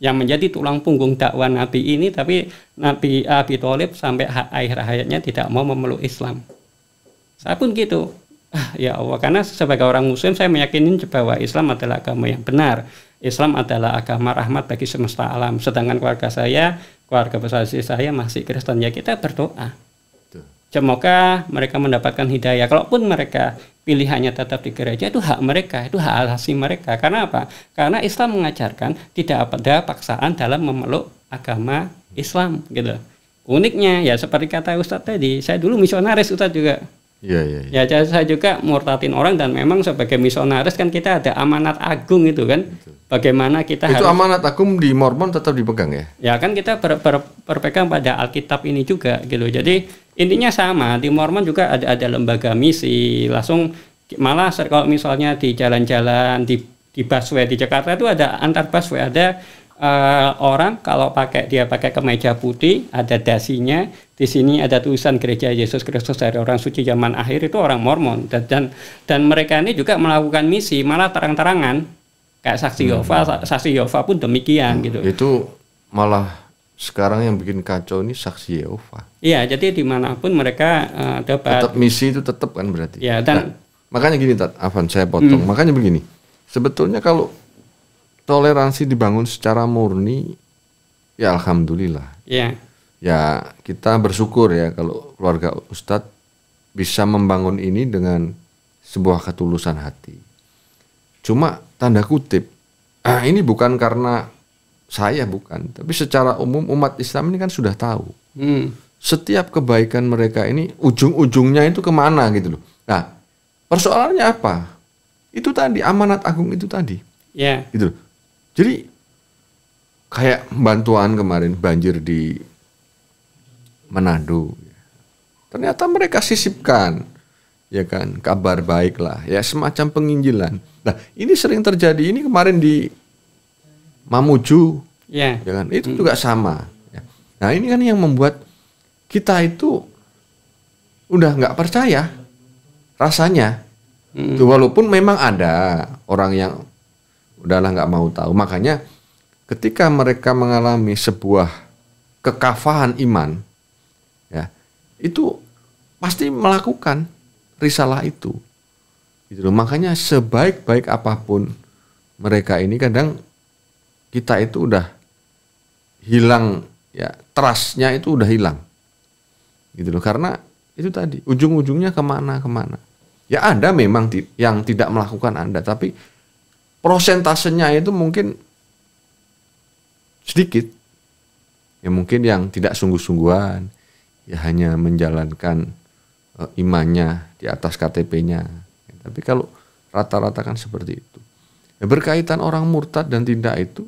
yang menjadi tulang punggung dakwah Nabi ini tapi Nabi Abi Thalib sampai akhir hayatnya tidak mau memeluk Islam. Saya pun gitu. Ah, ya Allah, karena sebagai orang muslim saya meyakini bahwa Islam adalah agama yang benar. Islam adalah agama rahmat bagi semesta alam. Sedangkan keluarga saya, keluarga besar saya masih Kristen. Ya kita berdoa. Semoga mereka mendapatkan hidayah. Kalaupun mereka pilihannya tetap di gereja itu hak mereka, itu hak asasi mereka. Karena apa? Karena Islam mengajarkan tidak ada paksaan dalam memeluk agama Islam gitu. Uniknya ya seperti kata Ustadz tadi, saya dulu misionaris Ustadz juga. Iya, iya, Ya Ya, saya juga murtatin orang dan memang sebagai misionaris kan kita ada amanat agung itu kan. Betul. Bagaimana kita Itu harus, amanat agung di Mormon tetap dipegang ya? Ya kan kita ber, ber, berpegang pada Alkitab ini juga gitu. Jadi intinya sama di Mormon juga ada ada lembaga misi langsung malah kalau misalnya di jalan-jalan di di busway di Jakarta itu ada antar busway ada uh, orang kalau pakai dia pakai kemeja putih ada dasinya di sini ada tulisan gereja Yesus Kristus dari orang suci zaman akhir itu orang Mormon dan dan, dan mereka ini juga melakukan misi malah terang-terangan kayak saksi hmm. Yehova hmm. saksi Yova pun demikian hmm, gitu itu malah sekarang yang bikin kacau ini saksi Yehova. Iya, jadi dimanapun mereka uh, dapat. Tetap misi itu tetap kan berarti. Iya. dan nah, makanya gini, tad, Avan, saya potong. Hmm. Makanya begini, sebetulnya kalau toleransi dibangun secara murni, ya alhamdulillah. Iya. Ya kita bersyukur ya kalau keluarga Ustadz bisa membangun ini dengan sebuah ketulusan hati. Cuma tanda kutip, ah, ini bukan karena saya bukan, tapi secara umum umat Islam ini kan sudah tahu. Hmm. Setiap kebaikan mereka ini ujung-ujungnya itu kemana gitu loh. Nah, persoalannya apa? Itu tadi amanat agung itu tadi. Ya. Yeah. Gitu loh. Jadi kayak bantuan kemarin banjir di Manado. Ternyata mereka sisipkan ya kan kabar baik lah ya semacam penginjilan. Nah, ini sering terjadi. Ini kemarin di Mamuju, ya. ya kan? Itu hmm. juga sama. Ya. Nah ini kan yang membuat kita itu udah nggak percaya rasanya. Hmm. walaupun memang ada orang yang udahlah nggak mau tahu. Makanya ketika mereka mengalami sebuah kekafahan iman, ya itu pasti melakukan risalah itu. Gitu loh. Makanya sebaik-baik apapun mereka ini kadang kita itu udah hilang ya trustnya itu udah hilang gitu loh karena itu tadi ujung-ujungnya kemana kemana ya ada memang yang tidak melakukan anda tapi prosentasenya itu mungkin sedikit ya mungkin yang tidak sungguh-sungguhan ya hanya menjalankan e, imannya di atas KTP-nya ya, tapi kalau rata-rata kan seperti itu ya, berkaitan orang murtad dan tidak itu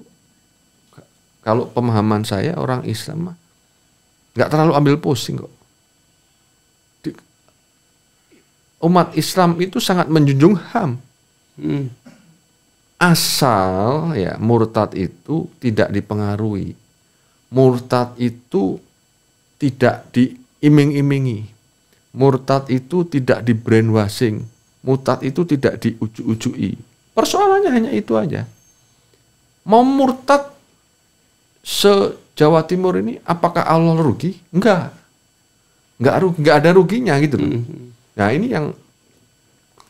kalau pemahaman saya orang Islam nggak terlalu ambil pusing kok. Di, umat Islam itu sangat menjunjung HAM. Hmm. Asal ya murtad itu tidak dipengaruhi. Murtad itu tidak diiming-imingi. Murtad itu tidak di brainwashing. Murtad itu tidak diuju ujui Persoalannya hanya itu aja. Mau murtad se-Jawa Timur ini apakah Allah rugi? Enggak. Enggak rugi, enggak ada ruginya gitu loh. Mm-hmm. Nah, ini yang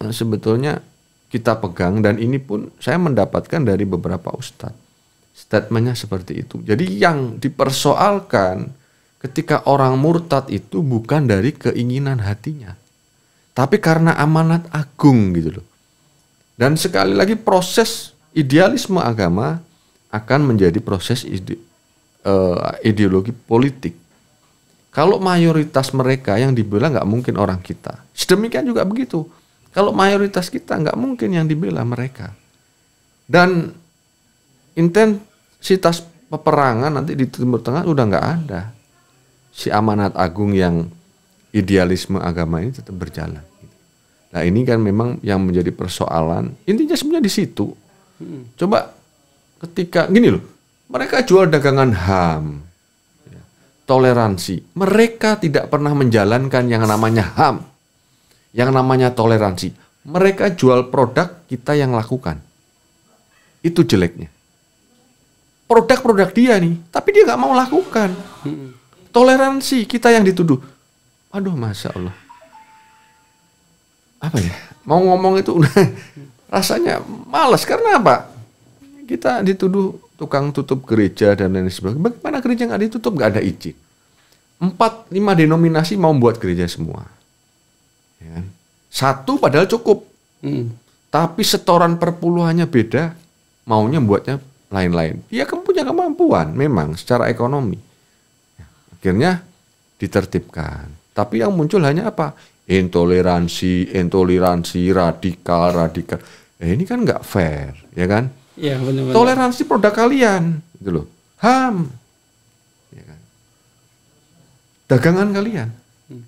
eh, sebetulnya kita pegang dan ini pun saya mendapatkan dari beberapa ustadz. Statementnya seperti itu. Jadi yang dipersoalkan ketika orang murtad itu bukan dari keinginan hatinya. Tapi karena amanat agung gitu loh. Dan sekali lagi proses idealisme agama akan menjadi proses ide, uh, ideologi politik. Kalau mayoritas mereka yang dibela nggak mungkin orang kita. Sedemikian juga begitu. Kalau mayoritas kita nggak mungkin yang dibela mereka. Dan intensitas peperangan nanti di Timur Tengah udah nggak ada. Si amanat agung yang idealisme agama ini tetap berjalan. Nah ini kan memang yang menjadi persoalan. Intinya sebenarnya di situ. Hmm. Coba ketika gini loh, mereka jual dagangan HAM, ya, toleransi. Mereka tidak pernah menjalankan yang namanya HAM, yang namanya toleransi. Mereka jual produk kita yang lakukan. Itu jeleknya. Produk-produk dia nih, tapi dia nggak mau lakukan. Toleransi kita yang dituduh. Aduh, masya Allah. Apa ya? Mau ngomong itu rasanya males karena apa? Kita dituduh tukang tutup gereja dan lain sebagainya. Bagaimana gereja nggak ditutup? Nggak ada izin. Empat, lima denominasi mau buat gereja semua. Ya. Kan? Satu padahal cukup. Hmm. Tapi setoran perpuluhannya beda, maunya buatnya lain-lain. Dia ya, kan punya kemampuan memang secara ekonomi. Ya, akhirnya ditertibkan. Tapi yang muncul hanya apa? Intoleransi, intoleransi, radikal, radikal. Eh, ini kan nggak fair, ya kan? Ya, benar-benar. Toleransi produk kalian, gitu loh. Ham, ya kan? dagangan kalian. Hmm.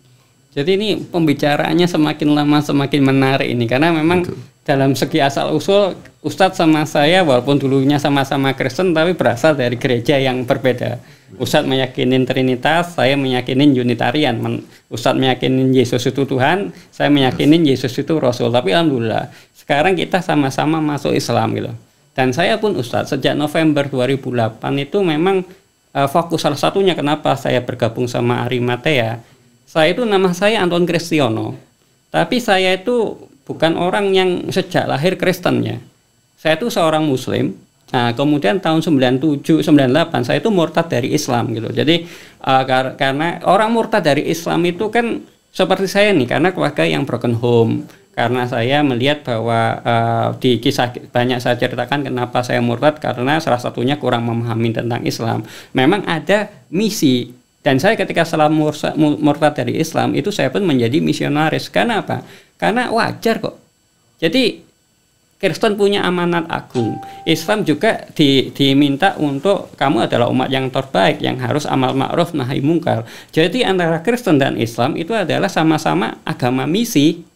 Jadi ini pembicaraannya semakin lama semakin menarik ini karena memang Betul. dalam segi asal usul Ustadz sama saya walaupun dulunya sama-sama Kristen tapi berasal dari gereja yang berbeda. Ustadz meyakini Trinitas, saya meyakini Unitarian. Ustadz meyakini Yesus itu Tuhan, saya meyakini Yesus itu Rasul. Tapi alhamdulillah sekarang kita sama-sama masuk Islam gitu. Dan saya pun Ustadz sejak November 2008 itu memang uh, fokus salah satunya kenapa saya bergabung sama Ari Matea Saya itu nama saya Anton Kristiono. Tapi saya itu bukan orang yang sejak lahir Kristen ya. Saya itu seorang muslim. Nah, kemudian tahun 97 98 saya itu murtad dari Islam gitu. Jadi uh, kar karena orang murtad dari Islam itu kan seperti saya nih karena keluarga yang broken home karena saya melihat bahwa uh, di kisah banyak saya ceritakan kenapa saya murtad karena salah satunya kurang memahami tentang Islam. Memang ada misi dan saya ketika salah murtad dari Islam itu saya pun menjadi misionaris. Karena apa? Karena wajar kok. Jadi Kristen punya amanat agung. Islam juga di, diminta untuk kamu adalah umat yang terbaik yang harus amal ma'ruf nahi mungkar. Jadi antara Kristen dan Islam itu adalah sama-sama agama misi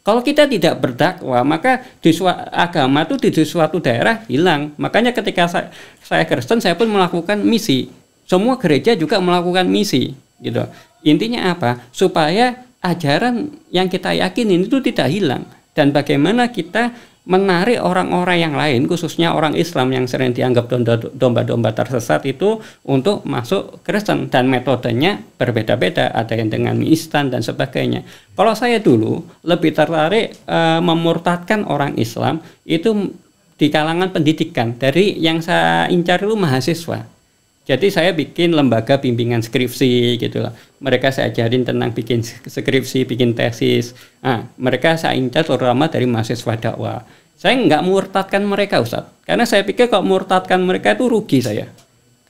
kalau kita tidak berdakwah, maka di agama itu di suatu daerah hilang. Makanya ketika saya, saya Kristen, saya pun melakukan misi. Semua gereja juga melakukan misi, gitu. Intinya apa? Supaya ajaran yang kita yakinin itu tidak hilang dan bagaimana kita menarik orang-orang yang lain khususnya orang Islam yang sering dianggap domba-domba tersesat itu untuk masuk Kristen dan metodenya berbeda-beda ada yang dengan mistan dan sebagainya kalau saya dulu lebih tertarik e, memurtadkan orang Islam itu di kalangan pendidikan dari yang saya incar itu mahasiswa jadi saya bikin lembaga bimbingan skripsi gitu lah. Mereka saya ajarin tentang bikin skripsi, bikin tesis. Nah, mereka saya incar terutama dari mahasiswa dakwah. Saya nggak murtadkan mereka Ustaz. Karena saya pikir kalau murtadkan mereka itu rugi saya.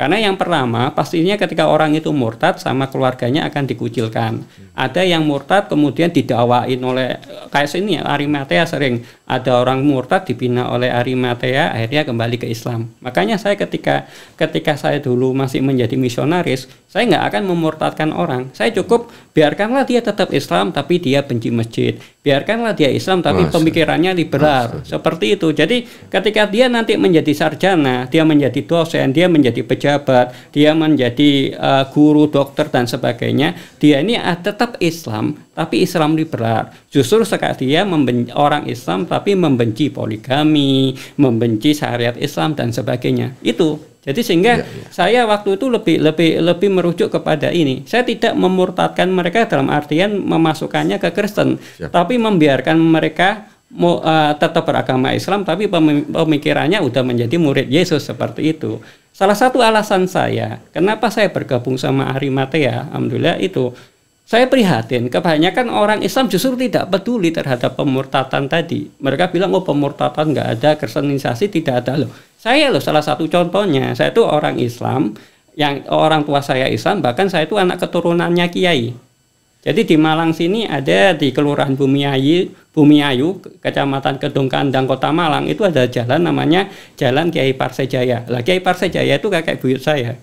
Karena yang pertama, pastinya ketika orang itu murtad sama keluarganya akan dikucilkan. Ada yang murtad kemudian didawain oleh kayak sini ya, Arimatea sering ada orang murtad dibina oleh Arimatea akhirnya kembali ke Islam. Makanya saya ketika ketika saya dulu masih menjadi misionaris, saya nggak akan memurtadkan orang. Saya cukup biarkanlah dia tetap Islam tapi dia benci masjid. Biarkanlah dia Islam tapi Masa. pemikirannya liberal. Masa. Seperti itu. Jadi ketika dia nanti menjadi sarjana, dia menjadi dosen, dia menjadi pejabat, dia menjadi uh, guru, dokter dan sebagainya, dia ini ah, tetap Islam tapi Islam liberal. Justru sekarang dia membenci, orang Islam tapi membenci poligami, membenci syariat Islam dan sebagainya. Itu. Jadi sehingga ya, ya. saya waktu itu lebih lebih lebih merujuk kepada ini. Saya tidak memurtadkan mereka dalam artian memasukkannya ke Kristen, Siap. tapi membiarkan mereka mau uh, eh, tetap beragama Islam tapi pemikirannya sudah menjadi murid Yesus seperti itu. Salah satu alasan saya kenapa saya bergabung sama Arimatea, alhamdulillah itu saya prihatin, kebanyakan orang Islam justru tidak peduli terhadap pemurtatan tadi. Mereka bilang, oh pemurtatan nggak ada, kristenisasi tidak ada loh. Saya loh salah satu contohnya, saya itu orang Islam, yang orang tua saya Islam, bahkan saya itu anak keturunannya Kiai. Jadi di Malang sini ada di Kelurahan Bumiayu, Bumiayu, Kecamatan Kedung Kandang, Kota Malang, itu ada jalan namanya Jalan Kiai Parsejaya. Lah Kiai Parsejaya itu kakek buyut saya.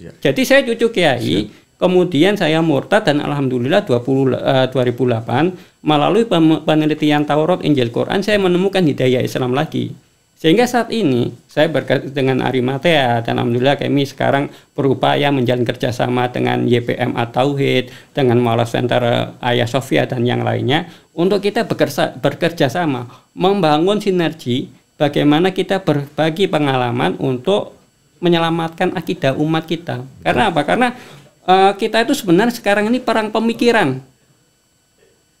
Ya. Jadi saya cucu Kiai, Siap. Kemudian saya murtad dan alhamdulillah 20, uh, 2008 melalui penelitian Taurat Injil Quran saya menemukan hidayah Islam lagi. Sehingga saat ini saya berkat dengan Arimatea dan alhamdulillah kami sekarang berupaya menjalin kerjasama dengan YPM Tauhid, dengan Malas Center Ayah Sofia dan yang lainnya untuk kita bekerja, bekerja sama membangun sinergi bagaimana kita berbagi pengalaman untuk menyelamatkan akidah umat kita. Karena apa? Karena Eh, kita itu sebenarnya sekarang ini perang pemikiran.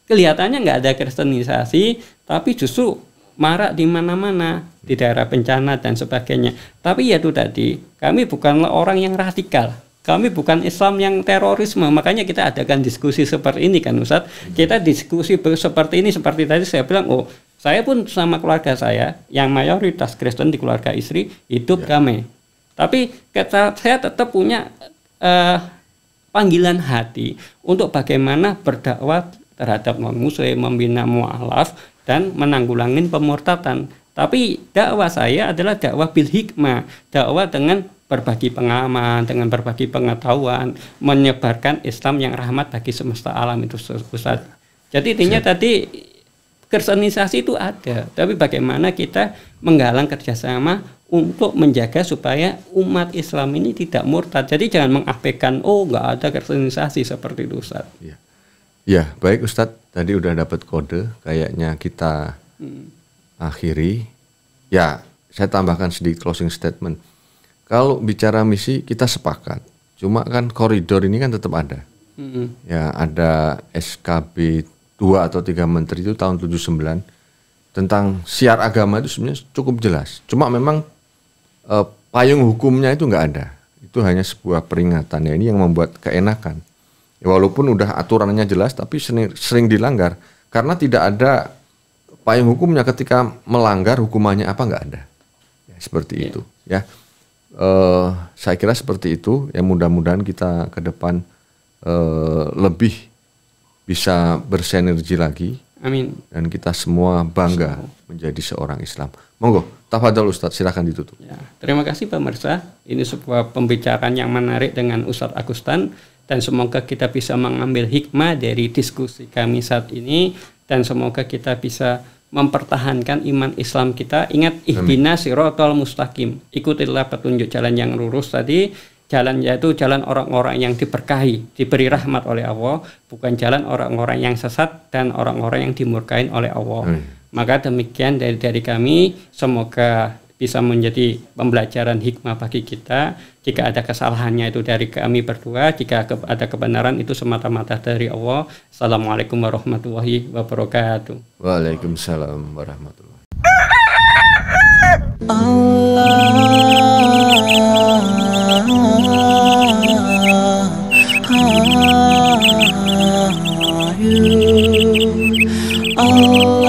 Kelihatannya nggak ada kristenisasi, tapi justru marak di mana-mana di daerah bencana dan sebagainya. Tapi ya itu tadi, kami bukanlah orang yang radikal. Kami bukan Islam yang terorisme, makanya kita adakan diskusi seperti ini kan Ustaz. Kita diskusi seperti ini seperti tadi saya bilang, oh saya pun sama keluarga saya yang mayoritas Kristen di keluarga istri hidup ya. damai. Tapi kata saya tetap punya uh, panggilan hati untuk bagaimana berdakwah terhadap non-muslim, membina mu'alaf, dan menanggulangin pemurtatan. Tapi dakwah saya adalah dakwah bil hikmah, dakwah dengan berbagi pengalaman, dengan berbagi pengetahuan, menyebarkan Islam yang rahmat bagi semesta alam itu Ustaz. Jadi intinya tadi kristenisasi itu ada, tapi bagaimana kita menggalang kerjasama untuk menjaga supaya umat Islam ini tidak murtad. Jadi jangan mengabaikan oh nggak ada kristenisasi seperti itu Ustaz. Ya. ya, baik Ustaz, tadi udah dapat kode kayaknya kita hmm. akhiri. Ya, saya tambahkan sedikit closing statement. Kalau bicara misi kita sepakat. Cuma kan koridor ini kan tetap ada. Hmm. Ya, ada SKB 2 atau 3 menteri itu tahun 79 tentang siar agama itu sebenarnya cukup jelas. Cuma memang eh, payung hukumnya itu nggak ada. Itu hanya sebuah peringatan ya ini yang membuat keenakan. Ya, walaupun udah aturannya jelas tapi sering, sering dilanggar karena tidak ada payung hukumnya ketika melanggar hukumannya apa nggak ada. Ya, seperti yeah. itu ya. Eh, saya kira seperti itu. Ya mudah-mudahan kita ke depan eh, lebih bisa bersinergi lagi. Amin. Dan kita semua bangga menjadi seorang Islam. Monggo. Tafadhal Ustadz, silahkan ditutup. Ya, terima kasih pemirsa. Ini sebuah pembicaraan yang menarik dengan Ustadz Agustan dan semoga kita bisa mengambil hikmah dari diskusi kami saat ini dan semoga kita bisa mempertahankan iman Islam kita. Ingat ihdina sirotol mustaqim. Ikutilah petunjuk jalan yang lurus tadi. Jalan yaitu jalan orang-orang yang diberkahi, diberi rahmat oleh Allah, bukan jalan orang-orang yang sesat dan orang-orang yang dimurkain oleh Allah. Amin. Maka demikian dari dari kami, semoga bisa menjadi pembelajaran hikmah bagi kita. Jika ada kesalahannya itu dari kami berdua, jika ada kebenaran itu semata-mata dari Allah. Assalamualaikum warahmatullahi wabarakatuh. Waalaikumsalam warahmatullahi wabarakatuh. Allah, Oh